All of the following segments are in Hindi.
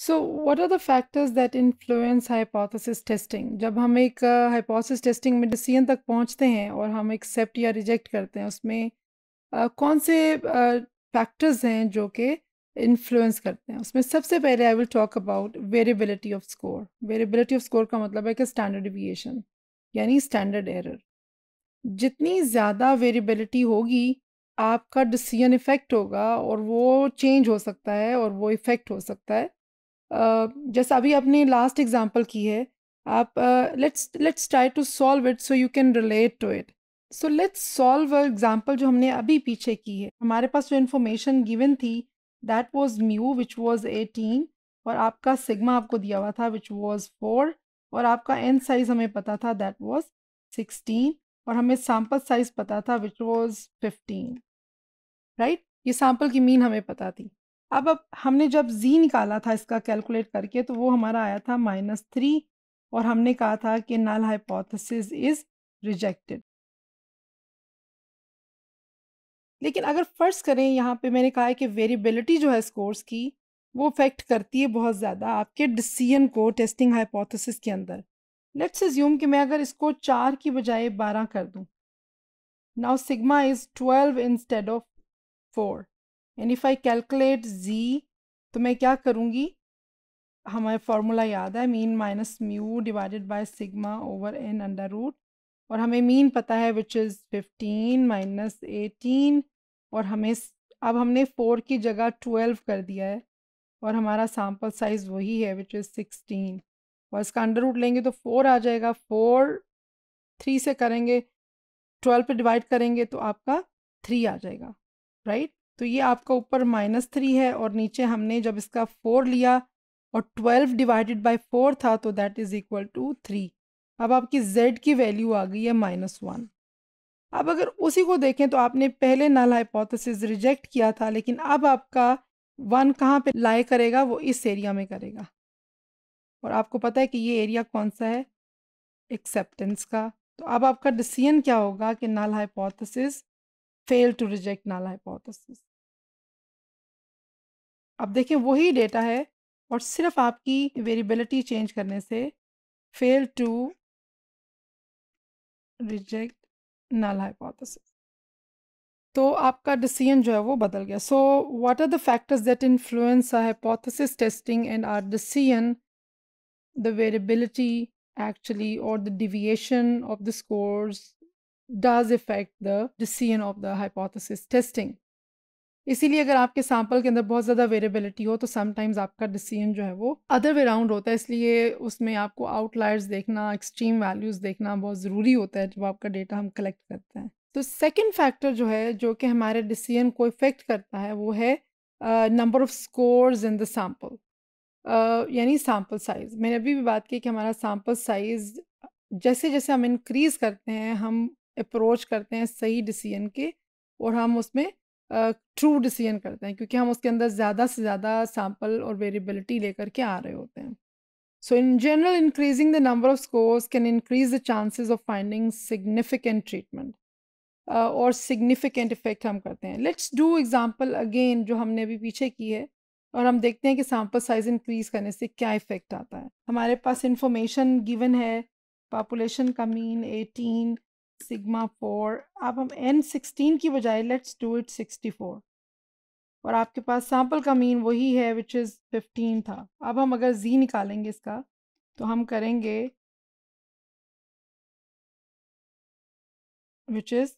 So what are the factors that influence hypothesis testing जब हम एक हाइपोथेसिस टेस्टिंग में डिसीजन तक पहुंचते हैं और हम एक्सेप्ट या रिजेक्ट करते हैं उसमें कौन से फैक्टर्स हैं जो कि इन्फ्लुएंस करते हैं उसमें सबसे पहले I will talk about variability of score variability of score का मतलब है कि स्टैंडर्ड एविएशन यानी स्टैंडर्ड एरर जितनी ज़्यादा वेरिएबिलिटी होगी आपका डिसीजन इफ़ेक्ट होगा और वो चेंज हो सकता है और वो इफ़ेक्ट हो सकता है जैसा अभी आपने लास्ट एग्जांपल की है आप let's let's try to solve it so you can relate to it so let's solve example जो हमने अभी पीछे की है हमारे पास जो इन्फॉर्मेशन गिवन थी that was mu which was eighteen और आपका सिग्मा आपको दिया हुआ था विच वॉज फोर और आपका एन साइज हमें पता था दैट वॉज सिक्सटीन और हमें सैम्पल साइज पता था विच वॉज फिफ्टीन राइट ये सैम्पल की मीन हमें पता थी अब अब हमने जब जी निकाला था इसका कैलकुलेट करके तो वो हमारा आया था माइनस थ्री और हमने कहा था कि नल हाइपोथेसिस इज रिजेक्टेड लेकिन अगर फ़र्ज़ करें यहाँ पे मैंने कहा है कि वेरिएबिलिटी जो है स्कोर्स की वो इफेक्ट करती है बहुत ज़्यादा आपके डिसीजन को टेस्टिंग हाइपोथेसिस के अंदर लेट्स एज्यूम कि मैं अगर इसको चार की बजाय बारह कर दूँ now sigma is twelve instead of four and if I calculate Z तो मैं क्या करूँगी हमारे फार्मूला याद है mean minus mu divided by sigma over N under root और हमें मीन पता है which is fifteen minus eighteen और हमें अब हमने फोर की जगह ट्वेल्व कर दिया है और हमारा सैम्पल साइज़ वही है विच इज़ सिक्सटीन और इसका अंडर रूट लेंगे तो फोर आ जाएगा फोर थ्री से करेंगे ट्वेल्व पे डिवाइड करेंगे तो आपका थ्री आ जाएगा राइट तो ये आपका ऊपर माइनस थ्री है और नीचे हमने जब इसका फोर लिया और ट्वेल्व डिवाइडेड बाई फोर था तो that is equal to three अब आपकी जेड की वैल्यू आ गई है माइनस वन अब अगर उसी को देखें तो आपने पहले नल हाइपोथेसिस रिजेक्ट किया था लेकिन अब आपका वन कहाँ पे लाई करेगा वो इस एरिया में करेगा और आपको पता है कि ये एरिया कौन सा है एक्सेप्टेंस का तो अब आपका डिसीजन क्या होगा कि null hypothesis fail to reject null hypothesis अब देखें वही डेटा है और सिर्फ आपकी वेरिएबिलिटी चेंज करने से fail to reject null hypothesis तो आपका डिसीजन जो है वो बदल गया so what are the factors that influence our hypothesis testing and our decision the variability actually और the deviation of the scores does effect the decision of the hypothesis testing इसीलिए अगर आपके सैंपल के अंदर बहुत ज़्यादा वेरेबिलिटी हो तो समटाइम्स आपका डिसीजन जो है वो अदर वे राउंड होता है इसलिए उसमें आपको आउटलायर्स देखना एक्सट्रीम वैल्यूज़ देखना बहुत ज़रूरी होता है जब आपका डेटा हम कलेक्ट करते हैं तो सेकेंड फैक्टर जो है जो कि हमारे डिसीजन को इफ़ेक्ट करता है वो है number of scores in the sample यानी सैम्पल साइज़ मैंने अभी भी बात की कि हमारा सैम्पल साइज़ जैसे जैसे हम इंक्रीज़ करते हैं हम अप्रोच करते हैं सही डिसीजन के और हम उसमें ट्रू डिसीजन करते हैं क्योंकि हम उसके अंदर ज़्यादा से ज़्यादा सैम्पल और वेरिएबिलिटी लेकर के आ रहे होते हैं so in general increasing the number of scores can increase the chances of finding significant treatment और सिग्निफिकेंट इफेक्ट हम करते हैं लेट्स डू एग्जांपल अगेन जो हमने अभी पीछे की है और हम देखते हैं कि सैम्पल साइज इंक्रीज करने से क्या इफेक्ट आता है हमारे पास इंफॉर्मेशन गिवन है पॉपुलेशन कमीन एटीन सिग्मा फोर अब हम एन सिक्सटीन की बजाय let's do it sixty four और आपके पास सैम्पल का मीन वही है विच इज़ फिफ्टीन था अब हम अगर जी निकालेंगे इसका तो हम करेंगे which is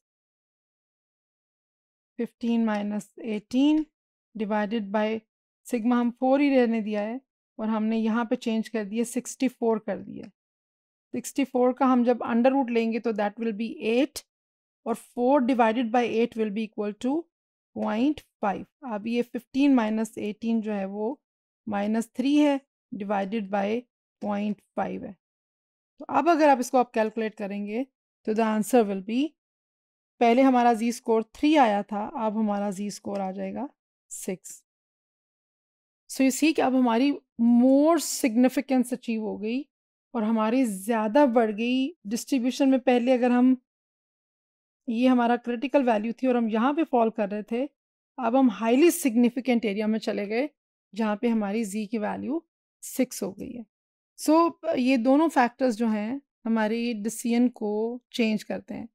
fifteen minus eighteen divided by sigma हम फोर ही रहने दिया है और हमने यहाँ पे चेंज कर दिया सिक्सटी फोर कर दिया सिक्सटी फोर का हम जब अंडर रूट लेंगे तो दैट विल बी एट और four divided by eight will be equal to point five अब ये फिफ्टीन माइनस एटीन जो है वो माइनस थ्री है डिवाइडेड बाई पॉइंट फाइव है तो अब अगर आप इसको आप कैलकुलेट करेंगे तो द आंसर विल बी पहले हमारा जी स्कोर थ्री आया था अब हमारा जी स्कोर आ जाएगा सिक्स सो यू सी कि अब हमारी मोर सिग्निफिकेंस अचीव हो गई और हमारी ज़्यादा बढ़ गई डिस्ट्रीब्यूशन में पहले अगर हम ये हमारा क्रिटिकल वैल्यू थी और हम यहाँ पे फॉल कर रहे थे अब हम हाईली सिग्निफिकेंट एरिया में चले गए जहाँ पे हमारी जी की वैल्यू सिक्स हो गई है सो so, ये दोनों फैक्टर्स जो हैं हमारी डिसीजन को चेंज करते हैं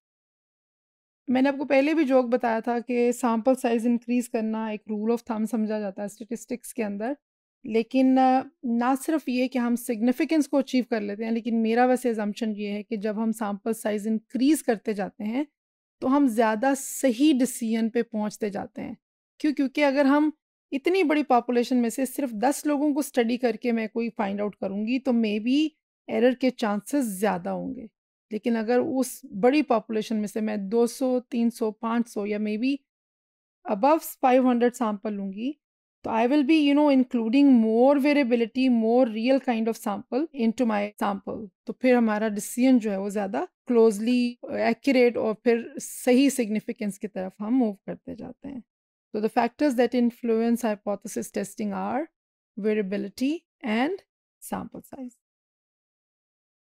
मैंने आपको पहले भी जोक बताया था कि सैम्पल साइज़ इंक्रीज़ करना एक रूल ऑफ थम समझा जाता है स्टेटिस्टिक्स के अंदर लेकिन ना सिर्फ ये कि हम सिग्निफिकेंस को अचीव कर लेते हैं लेकिन मेरा वैसे एजम्पन ये है कि जब हम सैम्पल साइज़ इंक्रीज़ करते जाते हैं तो हम ज़्यादा सही डिसीजन पे पहुंचते जाते हैं क्यों क्योंकि अगर हम इतनी बड़ी पॉपुलेशन में से सिर्फ दस लोगों को स्टडी करके मैं कोई फाइंड आउट करूँगी तो मे बी एरर के चांसेस ज़्यादा होंगे लेकिन अगर उस बड़ी पॉपुलेशन में से मैं 200, 300, 500 या मे बी अबव 500 सैम्पल लूँगी So I will be, you know, including more variability, more real kind of sample into my sample. So then, our decision, जो है वो ज़्यादा क्लोजली एक्यूरेट और फिर सही significance, की तरफ हम So the factors that influence hypothesis testing are variability and sample size.